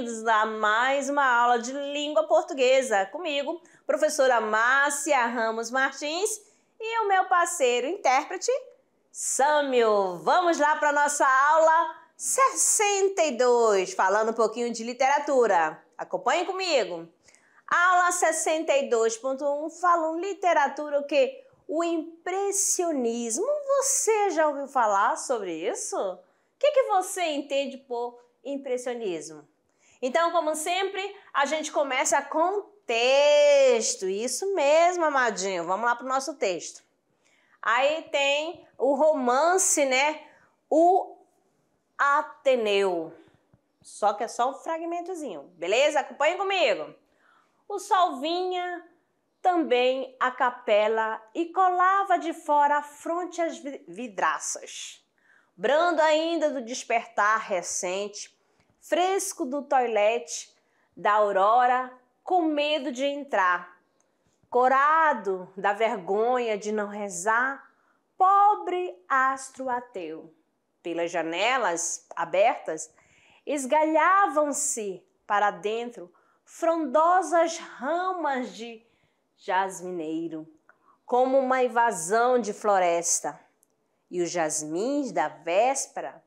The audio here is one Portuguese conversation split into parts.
bem-vindos a mais uma aula de língua portuguesa comigo, professora Márcia Ramos Martins e o meu parceiro intérprete, Sâmio. Vamos lá para nossa aula 62, falando um pouquinho de literatura. Acompanhe comigo. Aula 62.1, falam literatura o quê? O impressionismo. Você já ouviu falar sobre isso? O que, que você entende por impressionismo? Então, como sempre, a gente começa com texto. Isso mesmo, amadinho. Vamos lá para o nosso texto. Aí tem o romance, né? O Ateneu. Só que é só um fragmentozinho, beleza? Acompanhe comigo. O sol vinha também a capela e colava de fora a fronte às vidraças. Brando ainda do despertar recente, fresco do toilette da Aurora, com medo de entrar. Corado da vergonha de não rezar, pobre astro ateu. Pelas janelas abertas, esgalhavam-se para dentro frondosas ramas de jasmineiro, como uma invasão de floresta. E os jasmins da véspera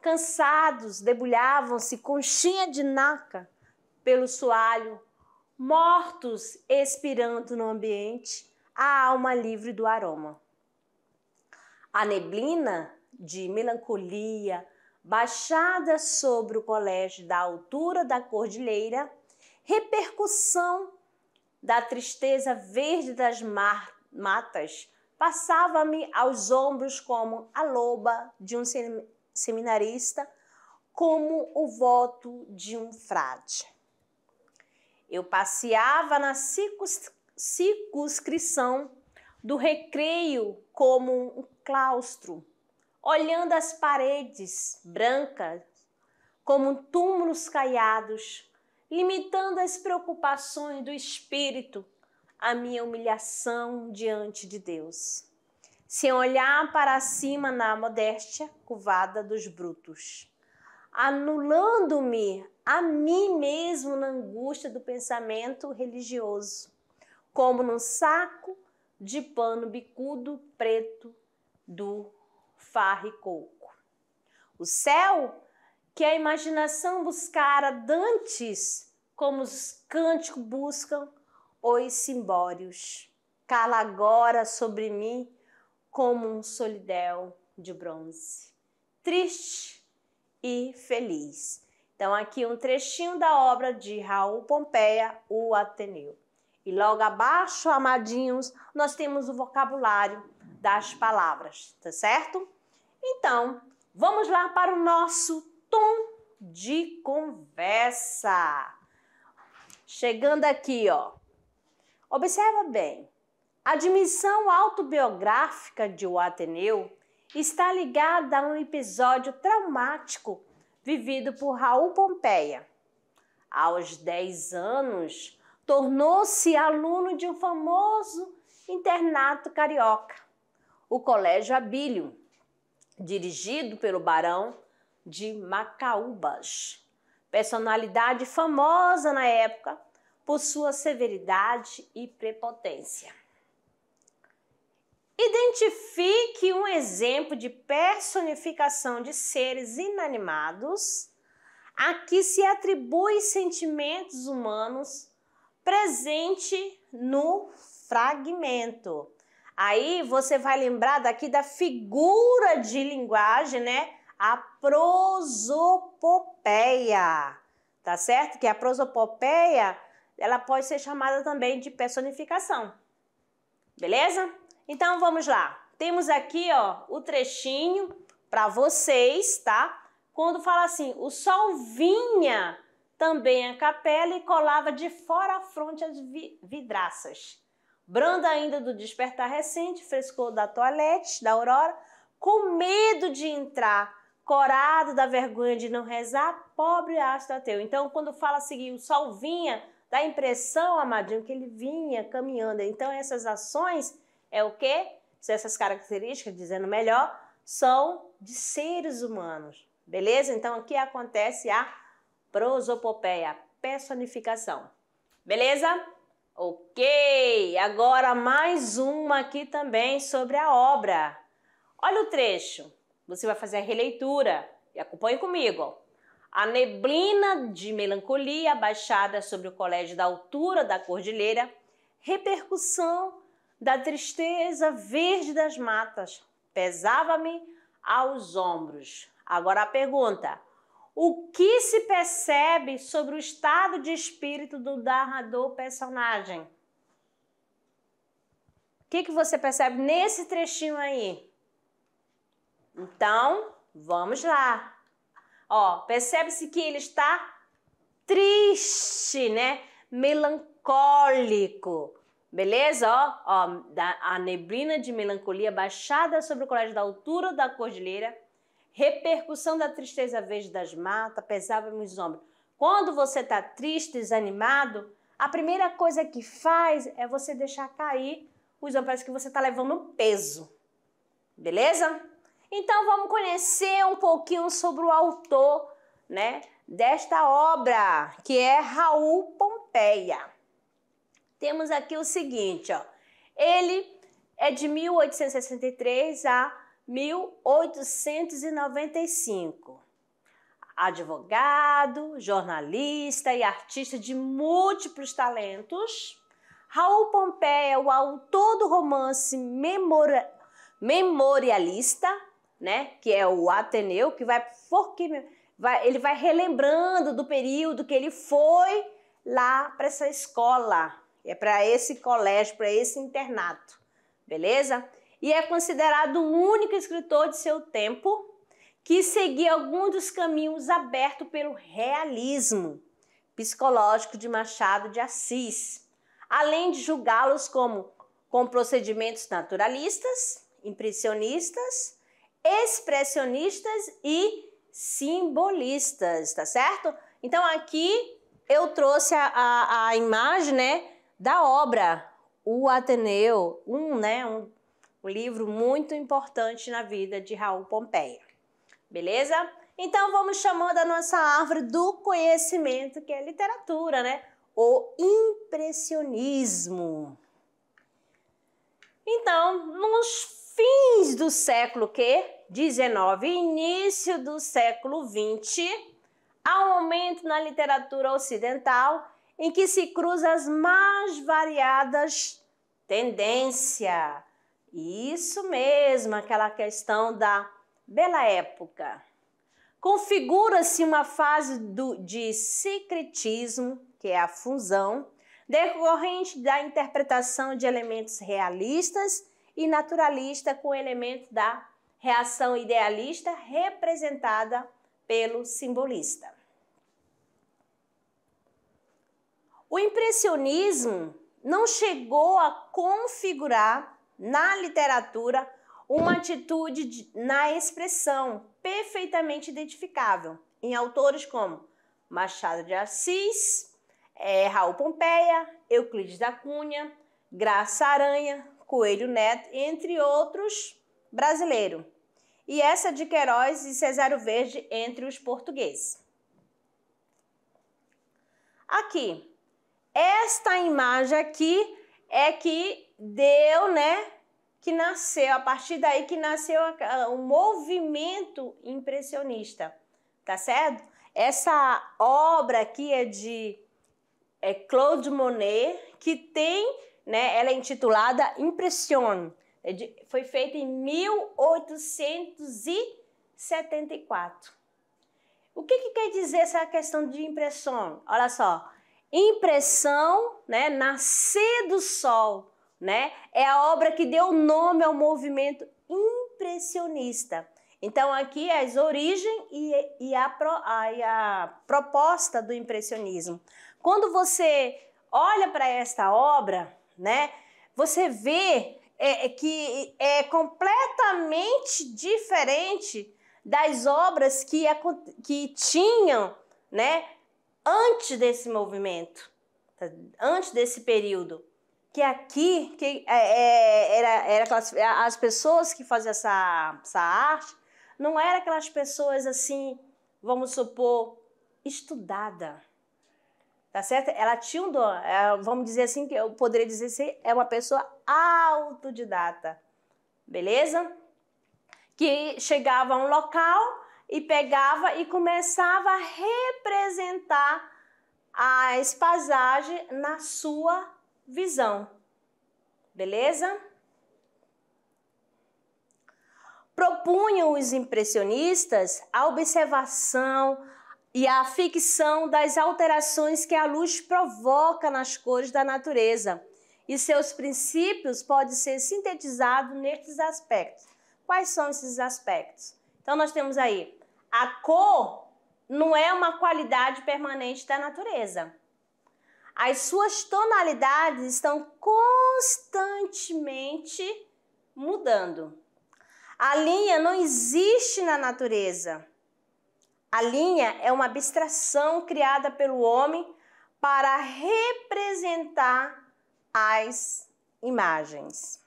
Cansados, debulhavam-se conchinha de naca pelo soalho, mortos expirando no ambiente, a alma livre do aroma. A neblina de melancolia, baixada sobre o colégio da altura da cordilheira, repercussão da tristeza verde das matas, passava-me aos ombros como a loba de um seminarista como o voto de um frade. Eu passeava na circunscrição do recreio como um claustro, olhando as paredes brancas como túmulos caiados, limitando as preocupações do espírito à minha humilhação diante de Deus sem olhar para cima na modéstia curvada dos brutos, anulando-me a mim mesmo na angústia do pensamento religioso, como num saco de pano bicudo preto do farricoco. coco. O céu que a imaginação buscara dantes, como os cânticos buscam os simbórios. Cala agora sobre mim como um solidéu de bronze, triste e feliz. Então, aqui um trechinho da obra de Raul Pompeia, O Ateneu. E logo abaixo, amadinhos, nós temos o vocabulário das palavras, tá certo? Então, vamos lá para o nosso tom de conversa. Chegando aqui, ó. Observa bem. A admissão autobiográfica de O Ateneu está ligada a um episódio traumático vivido por Raul Pompeia. Aos 10 anos, tornou-se aluno de um famoso internato carioca, o Colégio Abílio, dirigido pelo Barão de Macaúbas, personalidade famosa na época por sua severidade e prepotência. Identifique um exemplo de personificação de seres inanimados a que se atribui sentimentos humanos presente no fragmento. Aí você vai lembrar daqui da figura de linguagem, né? A prosopopeia, tá certo? Que a prosopopeia, ela pode ser chamada também de personificação. Beleza? Então vamos lá. Temos aqui, ó, o trechinho para vocês, tá? Quando fala assim, o sol vinha também a capela e colava de fora a fronte as vidraças. Branda ainda do despertar recente, frescor da toalete, da aurora, com medo de entrar, corado da vergonha de não rezar, pobre astro ateu. Então, quando fala seguir, assim, o sol vinha, dá a impressão, amadinho, que ele vinha caminhando. Então, essas ações é o quê? Essas características, dizendo melhor, são de seres humanos, beleza? Então aqui acontece a prosopopeia, personificação, beleza? Ok, agora mais uma aqui também sobre a obra. Olha o trecho, você vai fazer a releitura e acompanhe comigo. A neblina de melancolia baixada sobre o colégio da altura da cordilheira, repercussão da tristeza verde das matas pesava-me aos ombros. Agora a pergunta: o que se percebe sobre o estado de espírito do narrador personagem? O que, que você percebe nesse trechinho aí? Então, vamos lá. Ó, percebe-se que ele está triste, né? Melancólico. Beleza? Ó, ó, a neblina de melancolia baixada sobre o colégio da altura da cordilheira, repercussão da tristeza verde das matas, pesava nos ombros. Quando você está triste, desanimado, a primeira coisa que faz é você deixar cair os ombros, parece que você está levando peso. Beleza? Então vamos conhecer um pouquinho sobre o autor, né, desta obra, que é Raul Pompeia temos aqui o seguinte, ó. Ele é de 1863 a 1895. Advogado, jornalista e artista de múltiplos talentos, Raul Pompeia é o autor do romance memora, memorialista, né, que é o Ateneu, que vai, porque, vai ele vai relembrando do período que ele foi lá para essa escola é para esse colégio, para esse internato, beleza? E é considerado o único escritor de seu tempo que seguia algum dos caminhos abertos pelo realismo psicológico de Machado de Assis, além de julgá-los como com procedimentos naturalistas, impressionistas, expressionistas e simbolistas, tá certo? Então aqui eu trouxe a, a, a imagem, né, da obra O Ateneu, um, né, um, livro muito importante na vida de Raul Pompeia. Beleza? Então vamos chamando a nossa árvore do conhecimento, que é literatura, né? O impressionismo. Então, nos fins do século que 19, início do século 20, há um aumento na literatura ocidental em que se cruzam as mais variadas tendências. Isso mesmo, aquela questão da bela época. Configura-se uma fase do, de secretismo, que é a fusão, decorrente da interpretação de elementos realistas e naturalista com elementos da reação idealista representada pelo simbolista. O impressionismo não chegou a configurar na literatura uma atitude de, na expressão perfeitamente identificável em autores como Machado de Assis, é, Raul Pompeia, Euclides da Cunha, Graça Aranha, Coelho Neto, entre outros brasileiros. E essa de Queiroz e Cesário Verde entre os portugueses. Aqui, esta imagem aqui é que deu, né? Que nasceu, a partir daí que nasceu o movimento impressionista, tá certo? Essa obra aqui é de é Claude Monet, que tem, né? Ela é intitulada Impression. É de, foi feita em 1874. O que, que quer dizer essa questão de impressão? Olha só, Impressão, né? Nascer do Sol, né? É a obra que deu nome ao movimento impressionista. Então aqui é as origens e, e, a, a, e a proposta do impressionismo. Quando você olha para esta obra, né? Você vê é, é que é completamente diferente das obras que, que tinham né, antes desse movimento, tá? antes desse período. Que aqui que, é, é era, era é, as pessoas que faziam essa, essa arte não eram aquelas pessoas assim, vamos supor, estudada. Tá certo? Ela tinha um dom, é, vamos dizer assim, que eu poderia dizer assim, é uma pessoa autodidata. Beleza? Que chegava a um local e pegava e começava a representar a espasagem na sua visão. Beleza? Propunham os impressionistas a observação e a ficção das alterações que a luz provoca nas cores da natureza. E seus princípios podem ser sintetizados nesses aspectos. Quais são esses aspectos? Então, nós temos aí a cor não é uma qualidade permanente da natureza. As suas tonalidades estão constantemente mudando. A linha não existe na natureza. A linha é uma abstração criada pelo homem para representar as imagens.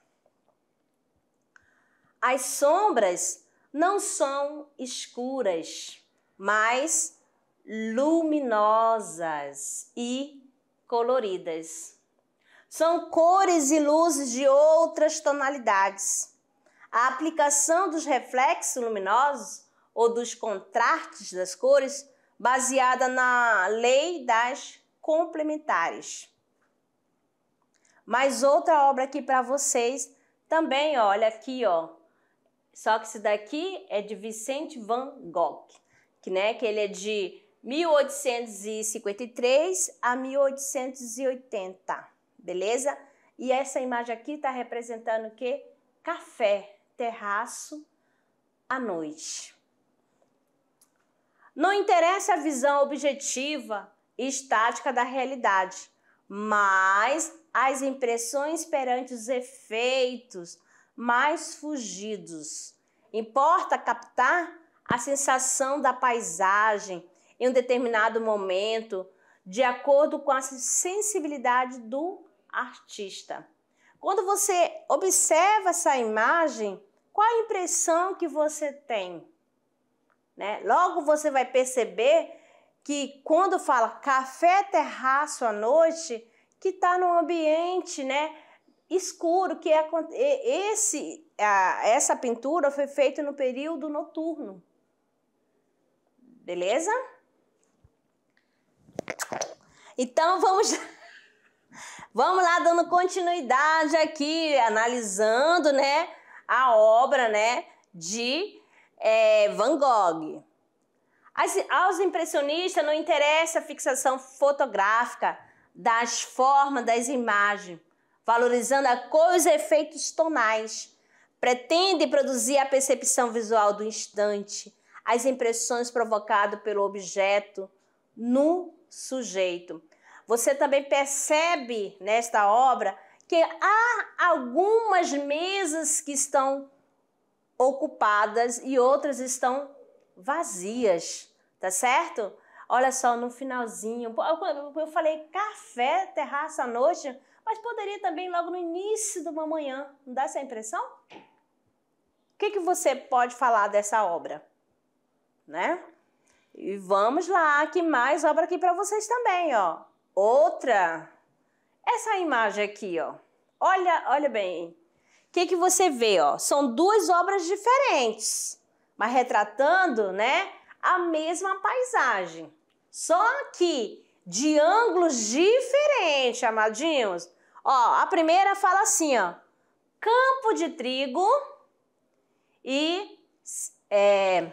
As sombras não são escuras, mas luminosas e coloridas. São cores e luzes de outras tonalidades. A aplicação dos reflexos luminosos ou dos contrastes das cores, baseada na lei das complementares. Mais outra obra aqui para vocês também, olha aqui, ó, só que esse daqui é de Vicente van Gogh, que, né, que ele é de 1853 a 1880, beleza? E essa imagem aqui está representando o quê? Café, terraço, à noite. Não interessa a visão objetiva e estática da realidade, mas as impressões perante os efeitos mais fugidos. Importa captar a sensação da paisagem em um determinado momento, de acordo com a sensibilidade do artista. Quando você observa essa imagem, qual a impressão que você tem? Né? Logo você vai perceber que quando fala café terraço à noite, que está no ambiente, né? escuro, que é esse, a, essa pintura foi feita no período noturno. Beleza? Então vamos Vamos lá dando continuidade aqui, analisando, né, a obra, né, de é, Van Gogh. As, aos impressionistas não interessa a fixação fotográfica das formas das imagens, valorizando a cor e os efeitos tonais. Pretende produzir a percepção visual do instante, as impressões provocadas pelo objeto no sujeito. Você também percebe nesta obra que há algumas mesas que estão ocupadas e outras estão vazias, tá certo? Olha só, no finalzinho, eu falei café, terraça à noite, mas poderia também logo no início de uma manhã. Não dá essa impressão? O que, que você pode falar dessa obra? Né? E vamos lá, que mais obra aqui para vocês também, ó. Outra. Essa imagem aqui, ó. Olha, olha bem. O que, que você vê, ó? São duas obras diferentes, mas retratando, né, a mesma paisagem. Só que de ângulos diferentes, amadinhos. Ó, a primeira fala assim, ó. Campo de trigo e é,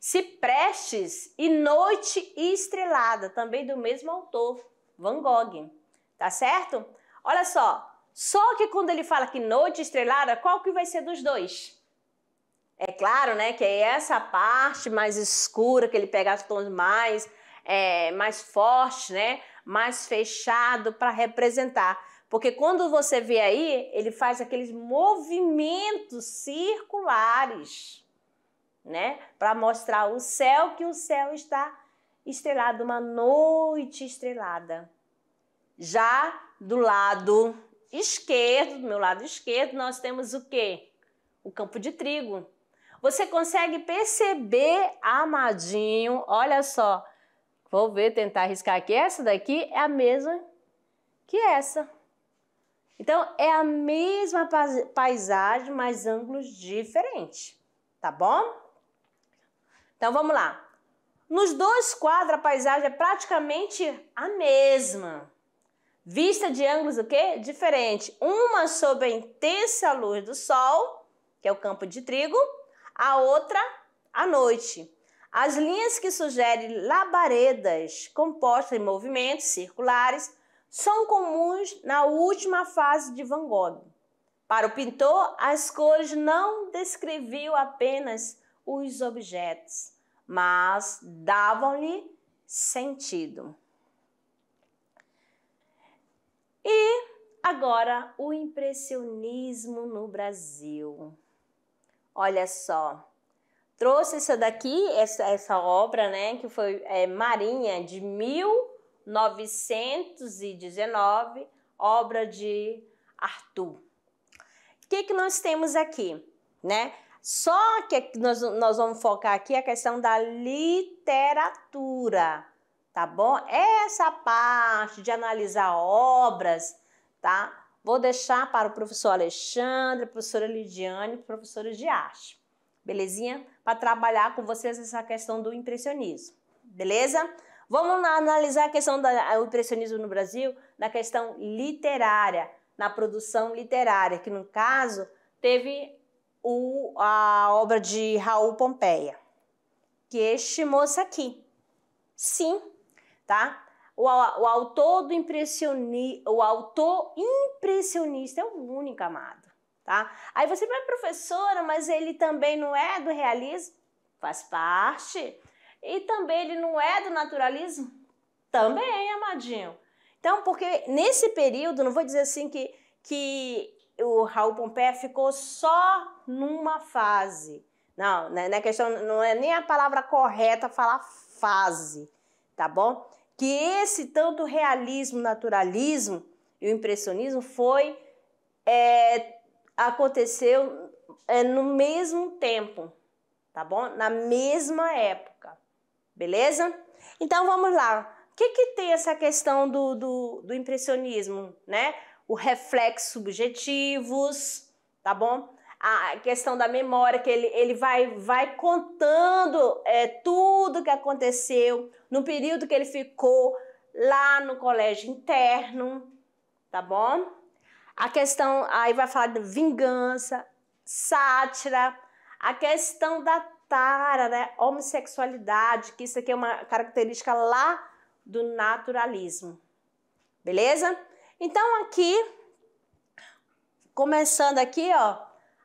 ciprestes e noite estrelada, também do mesmo autor, Van Gogh. Tá certo? Olha só, só que quando ele fala que noite estrelada, qual que vai ser dos dois? É claro, né, que é essa parte mais escura, que ele pega os tons mais, é, mais fortes, né, mais fechado para representar. Porque quando você vê aí, ele faz aqueles movimentos circulares, né? Para mostrar o céu, que o céu está estrelado, uma noite estrelada. Já do lado esquerdo, do meu lado esquerdo, nós temos o quê? O campo de trigo. Você consegue perceber amadinho, olha só. Vou ver, tentar arriscar aqui. Essa daqui é a mesma que essa. Então é a mesma paisagem, mas ângulos diferentes, tá bom? Então vamos lá. Nos dois quadros a paisagem é praticamente a mesma. Vista de ângulos o quê? Diferente. Uma sob a intensa luz do sol, que é o campo de trigo, a outra à noite. As linhas que sugerem labaredas compostas em movimentos circulares são comuns na última fase de Van Gogh. Para o pintor, as cores não descreviam apenas os objetos, mas davam-lhe sentido. E agora o impressionismo no Brasil. Olha só, trouxe essa daqui, essa, essa obra, né, que foi é, Marinha, de 1800 919, obra de Arthur. O que, é que nós temos aqui, né? Só que nós, nós vamos focar aqui a questão da literatura, tá bom? Essa parte de analisar obras, tá? Vou deixar para o professor Alexandre, professora Lidiane, professores de arte, belezinha? Para trabalhar com vocês essa questão do impressionismo, beleza? Vamos analisar a questão do impressionismo no Brasil na questão literária, na produção literária, que no caso teve o, a obra de Raul Pompeia, que é este moço aqui. Sim, tá? O, o autor do impressioni, o autor impressionista é o único amado, tá? Aí você vai, professora, mas ele também não é do realismo? Faz parte. E também ele não é do naturalismo? Também, amadinho. Então, porque nesse período, não vou dizer assim que, que o Raul Pompeia ficou só numa fase. Não, né, na é questão não é nem a palavra correta falar fase, tá bom? Que esse tanto realismo, naturalismo e o impressionismo foi é, aconteceu é, no mesmo tempo, tá bom? Na mesma época. Beleza? Então vamos lá. O que, que tem essa questão do, do, do impressionismo, né? O reflexo subjetivos, tá bom? a questão da memória, que ele, ele vai, vai contando é, tudo que aconteceu no período que ele ficou lá no colégio interno, tá bom? A questão, aí vai falar de vingança, sátira, a questão da tara, né, homossexualidade, que isso aqui é uma característica lá do naturalismo. Beleza? Então aqui, começando aqui, ó,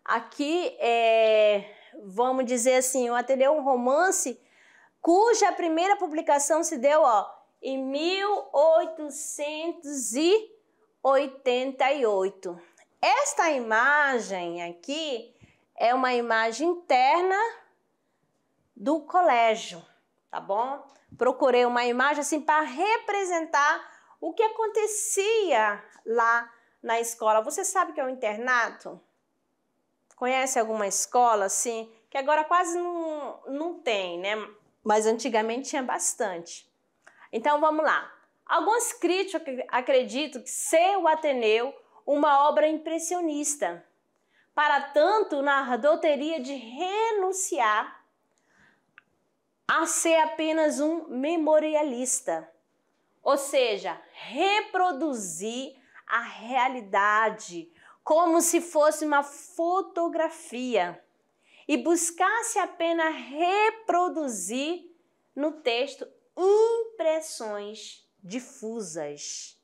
aqui é, vamos dizer assim, eu ateliê um romance cuja primeira publicação se deu, ó, em 1888. Esta imagem aqui é uma imagem interna do colégio, tá bom? Procurei uma imagem assim para representar o que acontecia lá na escola. Você sabe que é um internato? Conhece alguma escola assim? Que agora quase não, não tem, né? Mas antigamente tinha bastante. Então vamos lá. Alguns críticos acreditam que ser o Ateneu uma obra impressionista. Para tanto, o narrador teria de renunciar a ser apenas um memorialista, ou seja, reproduzir a realidade como se fosse uma fotografia e buscasse apenas reproduzir no texto impressões difusas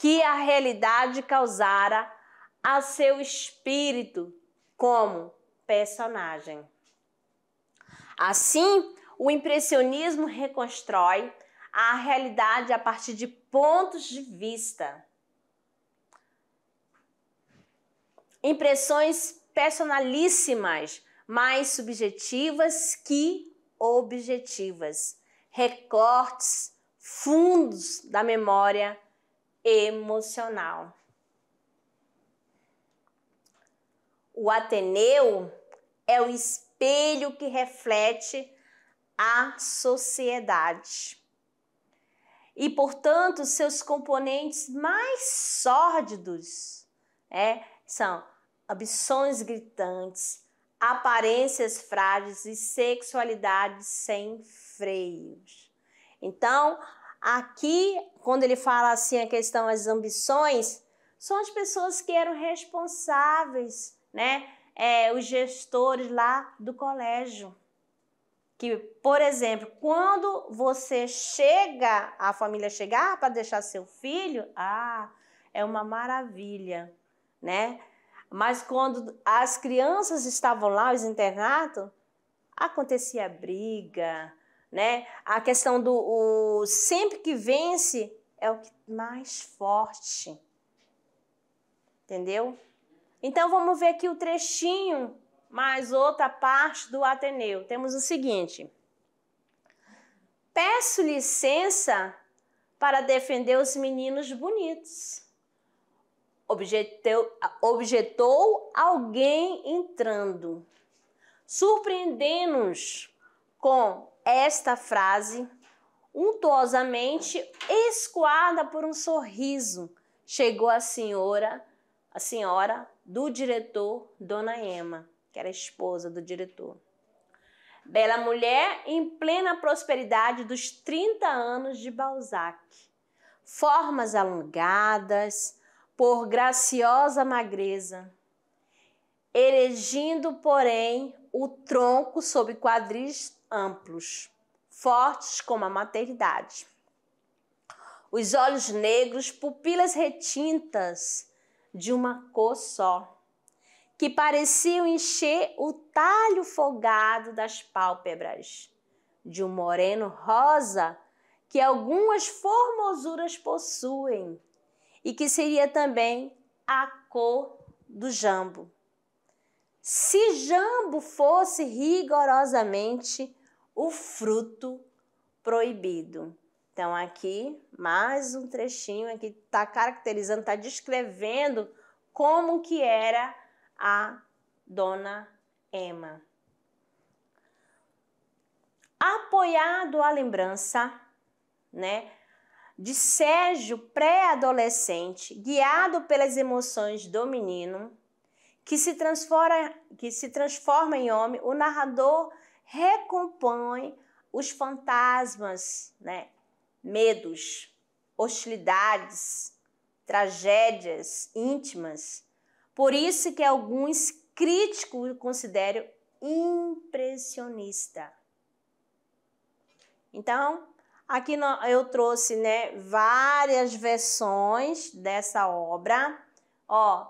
que a realidade causara a seu espírito como personagem. Assim, o impressionismo reconstrói a realidade a partir de pontos de vista. Impressões personalíssimas, mais subjetivas que objetivas. Recortes fundos da memória emocional. O Ateneu é o espelho que reflete à sociedade. E, portanto, seus componentes mais sórdidos né, são ambições gritantes, aparências frágeis e sexualidade sem freios. Então, aqui, quando ele fala assim a questão das ambições, são as pessoas que eram responsáveis, né? É, os gestores lá do colégio que, por exemplo, quando você chega, a família chegar para deixar seu filho, ah, é uma maravilha, né? Mas quando as crianças estavam lá, os internatos, acontecia briga, né? A questão do o, sempre que vence é o que mais forte. Entendeu? Então vamos ver aqui o trechinho mais outra parte do Ateneu. Temos o seguinte: Peço licença para defender os meninos bonitos. Objetou, objetou alguém entrando. Surpreendendo-nos com esta frase, untuosamente escoada por um sorriso, chegou a senhora, a senhora do diretor, Dona Emma que era esposa do diretor. Bela mulher em plena prosperidade dos 30 anos de Balzac. Formas alongadas, por graciosa magreza, erigindo, porém, o tronco sob quadris amplos, fortes como a maternidade. Os olhos negros, pupilas retintas de uma cor só que pareciam encher o talho folgado das pálpebras, de um moreno rosa que algumas formosuras possuem e que seria também a cor do jambo. Se jambo fosse rigorosamente o fruto proibido. Então aqui mais um trechinho aqui está caracterizando, está descrevendo como que era a Dona Emma. Apoiado a lembrança, né, de Sérgio pré-adolescente, guiado pelas emoções do menino, que se transforma, que se transforma em homem, o narrador recompõe os fantasmas, né, medos, hostilidades, tragédias íntimas por isso que alguns críticos o consideram impressionista. Então, aqui eu trouxe né, várias versões dessa obra. Ó,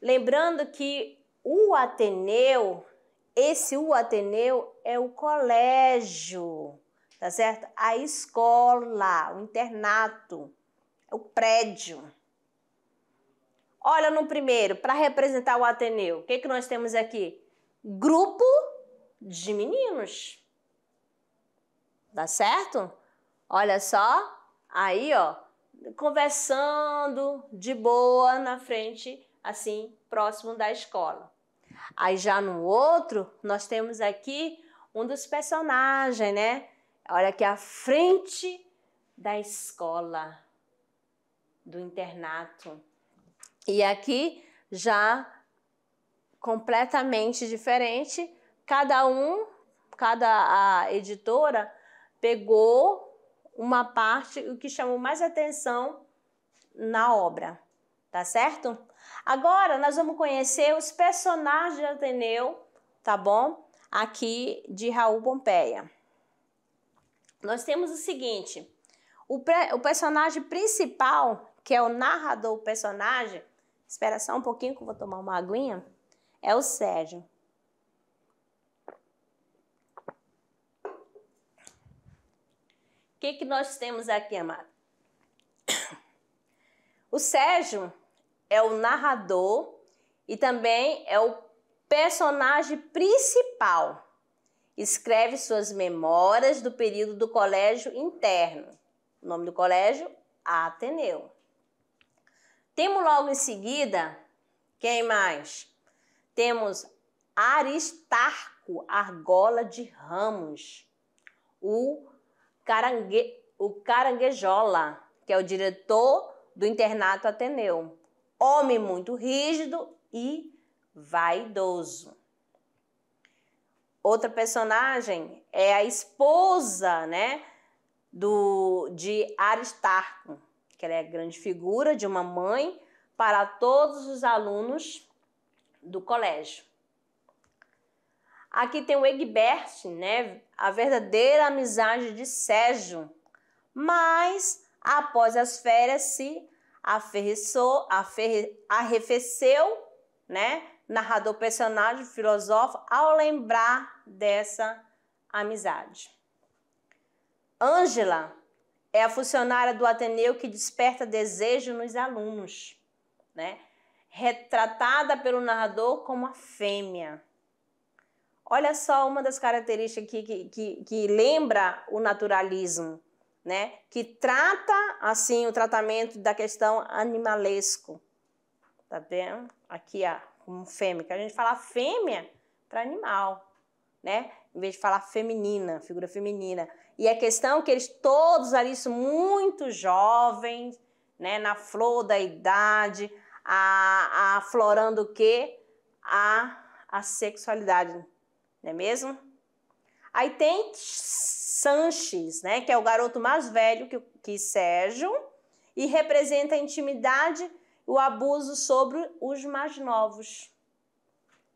lembrando que o Ateneu, esse o Ateneu é o colégio, tá certo? A escola, o internato, o prédio. Olha no primeiro, para representar o Ateneu, o que, que nós temos aqui? Grupo de meninos. Tá certo? Olha só, aí ó, conversando de boa na frente, assim, próximo da escola. Aí já no outro, nós temos aqui um dos personagens, né? Olha aqui a frente da escola, do internato. E aqui já completamente diferente, cada um, cada a editora pegou uma parte o que chamou mais atenção na obra, tá certo? Agora nós vamos conhecer os personagens de Ateneu, tá bom? Aqui de Raul Pompeia. Nós temos o seguinte: o, o personagem principal, que é o narrador, o personagem, Espera só um pouquinho que eu vou tomar uma aguinha. É o Sérgio. O que, que nós temos aqui, amado? O Sérgio é o narrador e também é o personagem principal. Escreve suas memórias do período do colégio interno. O nome do colégio? Ateneu. Temos logo em seguida, quem mais? Temos Aristarco Argola de Ramos, o, carangue, o Caranguejola, que é o diretor do internato Ateneu. Homem muito rígido e vaidoso. Outra personagem é a esposa, né, do de Aristarco, que ela é grande figura de uma mãe para todos os alunos do colégio. Aqui tem o Egbert, né? A verdadeira amizade de Sérgio. Mas após as férias se aferriçou, aferri, arrefeceu, né? Narrador personagem filosófico ao lembrar dessa amizade. Ângela é a funcionária do Ateneu que desperta desejo nos alunos, né? retratada pelo narrador como a fêmea. Olha só uma das características que, que, que, que lembra o naturalismo, né? que trata assim o tratamento da questão animalesco. Tá vendo? Aqui, ó, como fêmea. A gente fala fêmea para animal, né? em vez de falar feminina, figura feminina. E a é questão é que eles todos ali são muito jovens, né, na flor da idade, a, aflorando o quê? A, a sexualidade, não é mesmo? Aí tem Sanches, né, que é o garoto mais velho que, que Sérgio e representa a intimidade o abuso sobre os mais novos.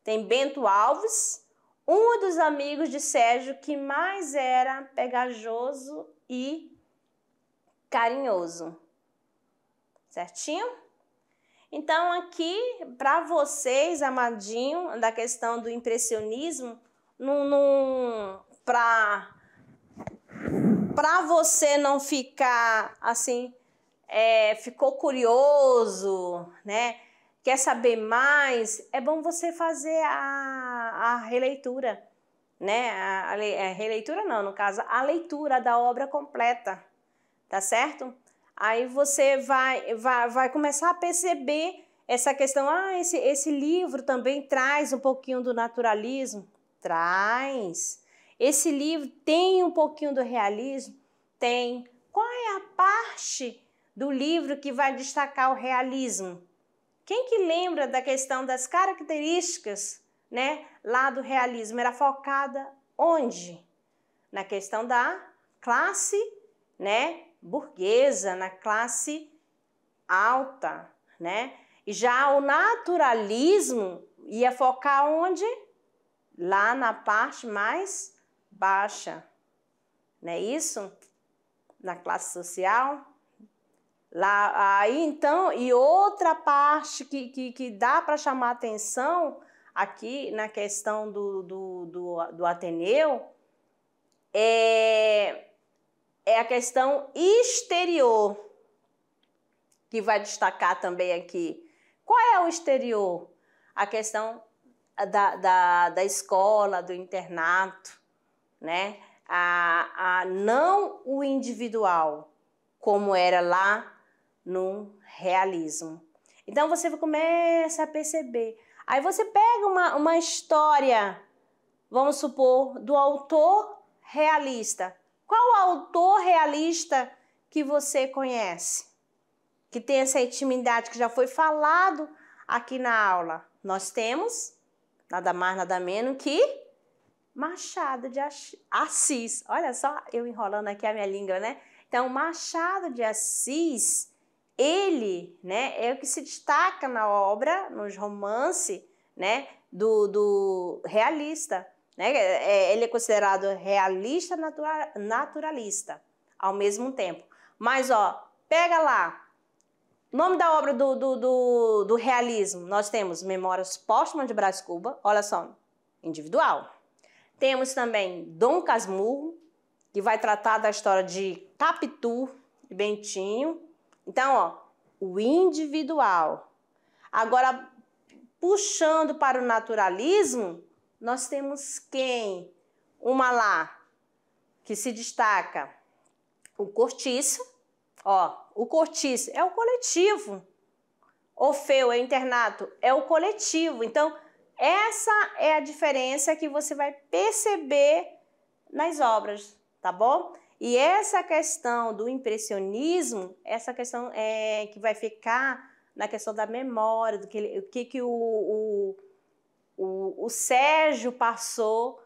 Tem Bento Alves, um dos amigos de Sérgio que mais era pegajoso e carinhoso. Certinho? Então, aqui, para vocês, amadinho, da questão do impressionismo, para você não ficar assim, é, ficou curioso, né? Quer saber mais? É bom você fazer a, a releitura, né? A, a, a é, releitura não, no caso, a leitura da obra completa, tá certo? Aí você vai, vai, vai começar a perceber essa questão, ah, esse, esse livro também traz um pouquinho do naturalismo? Traz. Esse livro tem um pouquinho do realismo? Tem. Qual é a parte do livro que vai destacar o realismo? Quem que lembra da questão das características, né, lá do realismo? Era focada onde? Na questão da classe, né, burguesa, na classe alta, né? E já o naturalismo ia focar onde? Lá na parte mais baixa, não é isso? Na classe social. Lá, aí então, e outra parte que, que, que dá para chamar atenção aqui na questão do, do, do, do Ateneu é, é a questão exterior, que vai destacar também aqui. Qual é o exterior? A questão da, da, da escola, do internato, né? A, a não o individual, como era lá num realismo. Então você começa a perceber. Aí você pega uma, uma história, vamos supor, do autor realista. Qual autor realista que você conhece? Que tem essa intimidade que já foi falado aqui na aula? Nós temos nada mais, nada menos que Machado de Assis. Olha só, eu enrolando aqui a minha língua, né? Então, Machado de Assis ele né, é o que se destaca na obra, nos romances, né, do, do realista. Né? É, é, ele é considerado realista naturalista ao mesmo tempo. Mas ó, pega lá. Nome da obra do, do, do, do realismo, nós temos Memórias Póstumas de Brás Cuba, olha só, individual. Temos também Dom Casmurro, que vai tratar da história de Capitu e Bentinho, então, ó, o individual. Agora, puxando para o naturalismo, nós temos quem? Uma lá que se destaca, o cortiço, ó, o cortiço é o coletivo. feu é o internato, é o coletivo. Então, essa é a diferença que você vai perceber nas obras, tá bom? E essa questão do impressionismo, essa questão é, que vai ficar na questão da memória, do que, o que, que o, o, o, o Sérgio passou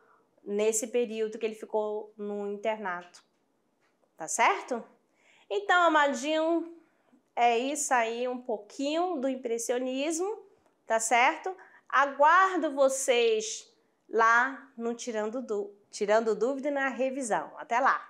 nesse período que ele ficou no internato. Tá certo? Então, amadinho, é isso aí, um pouquinho do impressionismo, tá certo? Aguardo vocês lá no Tirando, du Tirando Dúvida na revisão. Até lá!